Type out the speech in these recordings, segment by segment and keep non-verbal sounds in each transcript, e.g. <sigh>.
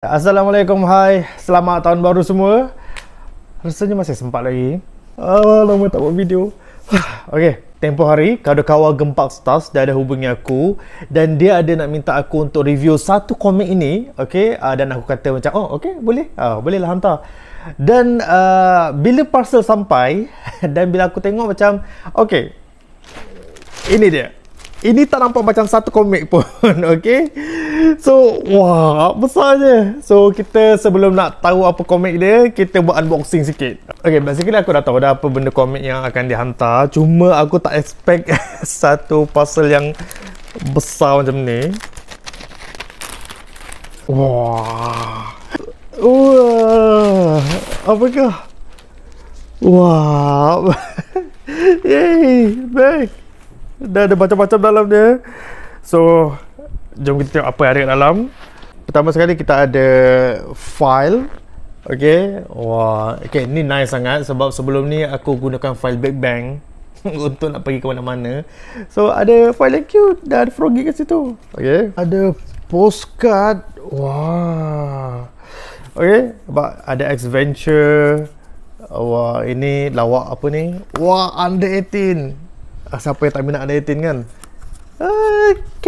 Assalamualaikum, hai Selamat tahun baru semua Rasanya masih sempat lagi Alah, lama tak buat video <sighs> Okay, tempoh hari Kau kawal gempak stars Dia ada hubungi aku Dan dia ada nak minta aku untuk review satu komik ini Okay, uh, ah, dan aku kata macam Oh, okay, boleh uh, ah, Boleh hantar Dan uh, bila parcel sampai <laughs> Dan bila aku tengok macam Okay Ini dia Ini tak nampak macam satu komik pun <laughs> Okay So Wah Besarnya So kita sebelum nak tahu Apa komik dia Kita buat unboxing sikit Okay basically aku dah tahu Dah apa benda komik yang akan dihantar Cuma aku tak expect <laughs> Satu pasal yang Besar macam ni Wah Wah Apakah Wah <laughs> Yay Back Dah ada macam-macam dalam dia So Jom kita tengok apa yang ada kat dalam. Pertama sekali kita ada file. Okay. Wah. Okay. Ni nice sangat sebab sebelum ni aku gunakan file Big Bang. <laughs> untuk nak pergi ke mana-mana. So ada file yang cute dan froggy kat situ. Okay. Ada postcard. Wah. Okay. Sebab ada adventure. Wah. Ini lawak apa ni. Wah. Under 18. Ah, siapa yang tak minat under 18 kan?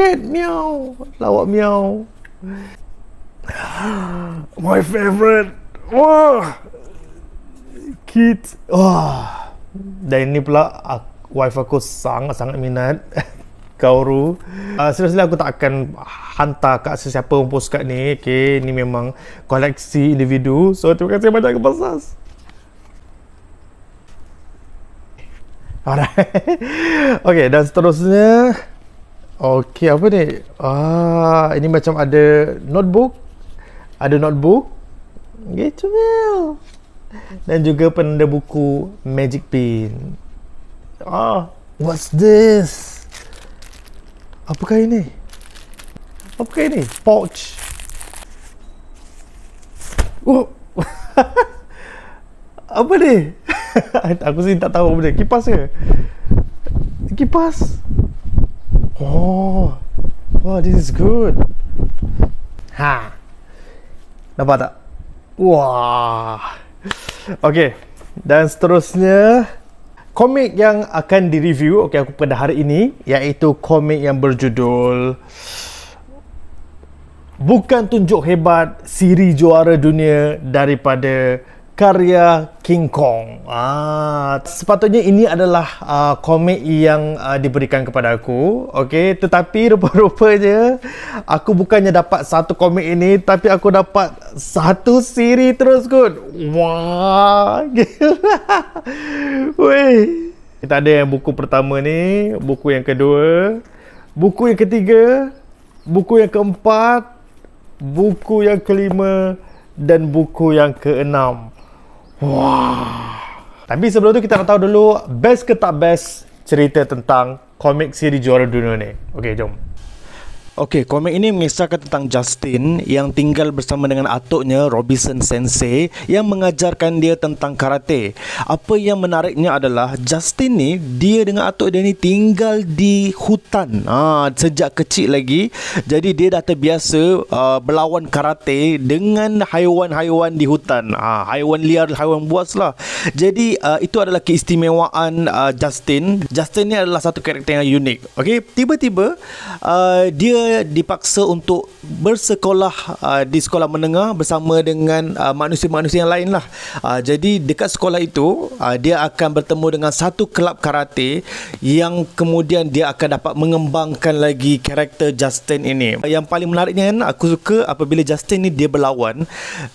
cat meow. Lawak meow. My favorite. Wah. Kit. Wah. Dan ini pula wife aku sangat-sangat minat. <laughs> Kauru. Uh, ah, seriously aku tak akan hantar kat sesiapa pun postcard ni. Okay. Ni memang koleksi individu. So terima kasih banyak kepada Sas. Alright. <laughs> okay dan seterusnya. Okey, apa ni? Ah, ini macam ada notebook. Ada notebook. Gitu mel. Dan juga penanda buku Magic Pin. Ah, what's this? Apa kah ini? Apa kah ini? Pouch. Oh. <laughs> apa ni? <laughs> aku sini tak tahu apa dia. Kipas ke? Kipas. Oh, wow, this is good. Ha, nampak tak? Wah. Okay, dan seterusnya komik yang akan direview okay, aku pada hari ini yaitu komik yang berjudul Bukan Tunjuk Hebat Siri Juara Dunia daripada karya King Kong. Ah, sepatutnya ini adalah uh, komik yang uh, diberikan kepada aku. Okey, tetapi <laughs> rupa-rupanya rupa aku bukannya dapat satu komik ini tapi aku dapat satu siri terus kut. Wah. <laughs> Weh. Kita ada yang buku pertama ni, buku yang kedua, buku yang ketiga, buku yang keempat, buku yang kelima dan buku yang keenam. Wah. Tapi sebelum tu kita nak tahu dulu best ke tak best cerita tentang komik siri juara dunia ni. Okey, jom. Okey, komik ini mengisahkan tentang Justin yang tinggal bersama dengan atuknya Robinson Sensei yang mengajarkan dia tentang karate. Apa yang menariknya adalah Justin ni dia dengan atuk dia ni tinggal di hutan. Ha, sejak kecil lagi, jadi dia dah terbiasa uh, berlawan karate dengan haiwan-haiwan di hutan. Ha, haiwan liar, haiwan buas lah. Jadi uh, itu adalah keistimewaan uh, Justin. Justin ni adalah satu karakter yang unik. Okey, tiba-tiba uh, dia dipaksa untuk bersekolah uh, di sekolah menengah bersama dengan uh, manusia-manusia yang lain lah. Uh, jadi dekat sekolah itu uh, dia akan bertemu dengan satu kelab karate yang kemudian dia akan dapat mengembangkan lagi karakter Justin ini. Uh, yang paling menariknya kan aku suka apabila Justin ni dia berlawan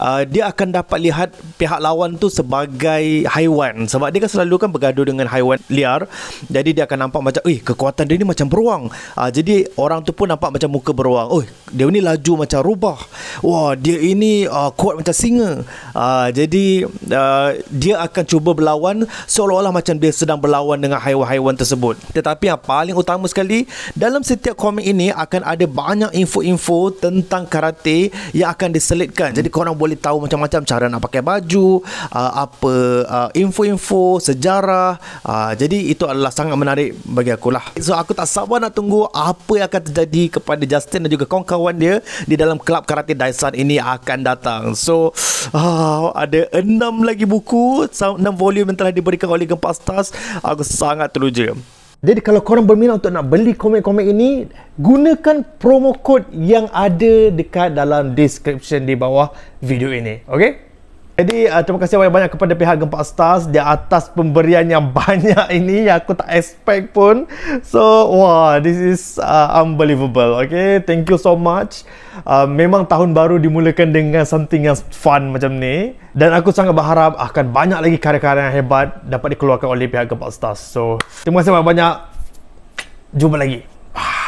uh, dia akan dapat lihat pihak lawan tu sebagai haiwan sebab dia kan selalu kan bergaduh dengan haiwan liar. Jadi dia akan nampak macam eh kekuatan dia ni macam beruang. Uh, jadi orang tu pun nampak macam muka beruang. Oi, dia ni laju macam rubah. Wah, dia ini uh, kuat macam singa. Uh, jadi uh, dia akan cuba berlawan seolah-olah macam dia sedang berlawan dengan haiwan-haiwan tersebut. Tetapi yang paling utama sekali, dalam setiap komik ini akan ada banyak info-info tentang karate yang akan diselitkan. Jadi korang boleh tahu macam-macam cara nak pakai baju, uh, apa uh, info-info, sejarah. Uh, jadi itu adalah sangat menarik bagi aku lah. So aku tak sabar nak tunggu apa yang akan terjadi kepada kepada Justin dan juga kawan-kawan dia di dalam kelab karate Dyson ini akan datang. So uh, ada enam lagi buku, enam volume yang telah diberikan oleh Gempastas. Aku sangat teruja. Jadi kalau korang berminat untuk nak beli komik-komik ini Gunakan promo code yang ada dekat dalam description di bawah video ini Okay? Jadi uh, terima kasih banyak-banyak kepada pihak Gempak Stars di atas pemberian yang <laughs> banyak ini yang aku tak expect pun. So, wah, this is uh, unbelievable. Okay, thank you so much. Uh, memang tahun baru dimulakan dengan something yang fun macam ni. Dan aku sangat berharap akan banyak lagi karya-karya yang hebat dapat dikeluarkan oleh pihak Gempak Stars. So, terima kasih banyak-banyak. Jumpa lagi. Bye.